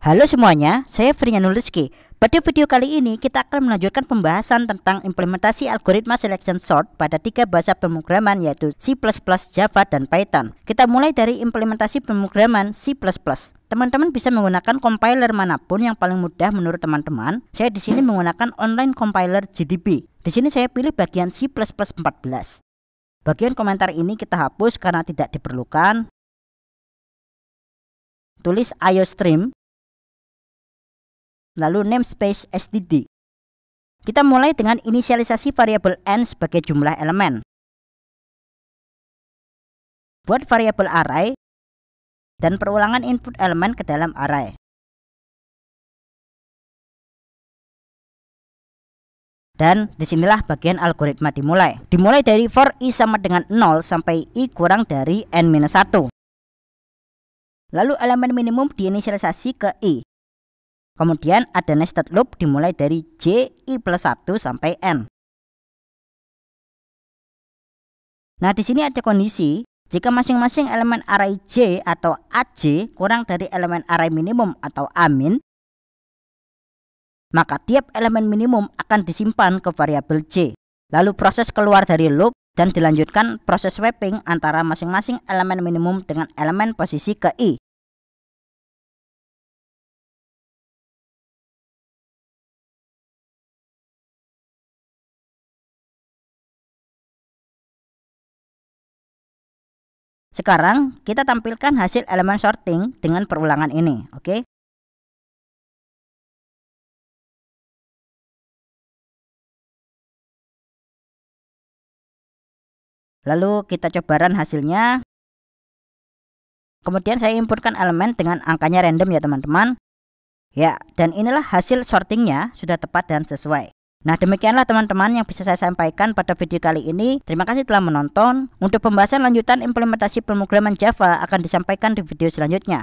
Halo semuanya, saya Frinya Nuliski. Pada video kali ini kita akan melanjutkan pembahasan tentang implementasi algoritma selection sort pada tiga bahasa pemrograman yaitu C++, Java, dan Python. Kita mulai dari implementasi pemrograman C++. Teman-teman bisa menggunakan compiler manapun yang paling mudah menurut teman-teman. Saya di sini menggunakan online compiler GDB. Di sini saya pilih bagian C++ 14. Bagian komentar ini kita hapus karena tidak diperlukan. Tulis IO stream lalu namespace STD. Kita mulai dengan inisialisasi variabel n sebagai jumlah elemen. Buat variabel array dan perulangan input elemen ke dalam array. Dan disinilah bagian algoritma dimulai. Dimulai dari for i sama dengan 0 sampai i kurang dari n-1. Lalu elemen minimum diinisialisasi ke i. Kemudian ada nested loop dimulai dari J, I plus 1 sampai N. Nah, di sini ada kondisi jika masing-masing elemen array J atau AJ kurang dari elemen array minimum atau amin, maka tiap elemen minimum akan disimpan ke variabel J. Lalu proses keluar dari loop dan dilanjutkan proses swapping antara masing-masing elemen minimum dengan elemen posisi ke I. Sekarang kita tampilkan hasil elemen sorting dengan perulangan ini, oke? Okay? Lalu kita coba run hasilnya. Kemudian saya inputkan elemen dengan angkanya random ya teman-teman. Ya, dan inilah hasil sortingnya sudah tepat dan sesuai. Nah demikianlah teman-teman yang bisa saya sampaikan pada video kali ini. Terima kasih telah menonton. Untuk pembahasan lanjutan implementasi pemrograman Java akan disampaikan di video selanjutnya.